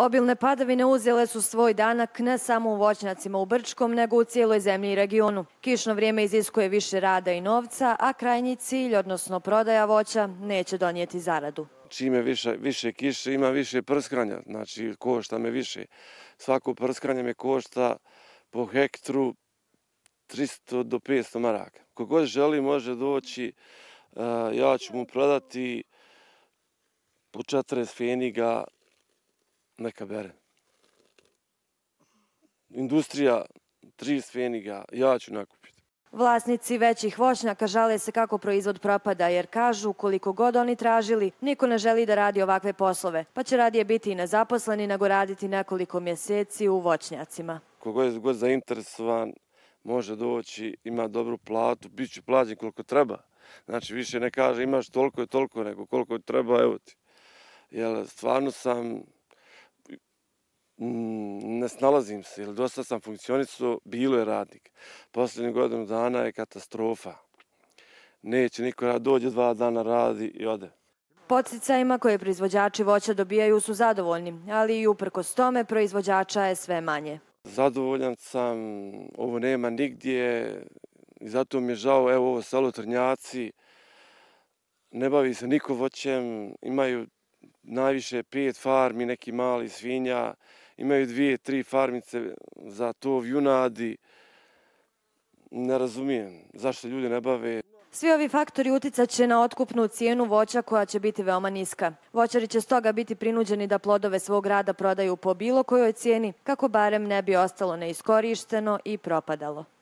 Obilne padavine uzele su svoj danak ne samo u voćnjacima u Brčkom, nego u cijeloj zemlji i regionu. Kišno vrijeme iziskuje više rada i novca, a krajnji cilj, odnosno prodaja voća, neće donijeti zaradu. Čime više, više kiše, ima više prskanja, znači košta me više. Svako prskanje me košta po hektru 300 do 500 maraka. Kogod želi može doći, eh, ja ću mu prodati po 40 feniga, neka bere. Industrija, tri sveniga, ja ću nakupiti. Vlasnici većih vošnjaka žale se kako proizvod propada, jer kažu koliko god oni tražili, niko ne želi da radi ovakve poslove, pa će radije biti i nezaposleni nego raditi nekoliko mjeseci u vočnjacima. Kogo je god zainteresovan, može doći, ima dobru platu, bit će plađen koliko treba. Znači, više ne kaže imaš toliko je toliko, nego koliko treba, evo ti. Jel, stvarno sam Mm, ne snalazim se, ili dosta sam funkcionisao, bilo je radnik. Posljednju godinu dana je katastrofa. Neće niko da dođe dva dana radi i ode. Podsticajima koje proizvođači voća dobijaju su zadovoljni, ali i uprkos tome proizvođača je sve manje. Zadovoljan sam, ovo nema nigdje i zato mi je žao, evo ovo selo Trnjaci, ne bavi se niko voćem, imaju najviše pet farmi, neki mali svinja, imaju dvije, tri farmice za to vjunadi. Ne razumijem zašto ljudi ne bave. Svi ovi faktori uticat će na otkupnu cijenu voća koja će biti veoma niska. Voćari će stoga biti prinuđeni da plodove svog rada prodaju po bilo kojoj cijeni, kako barem ne bi ostalo neiskorišteno i propadalo.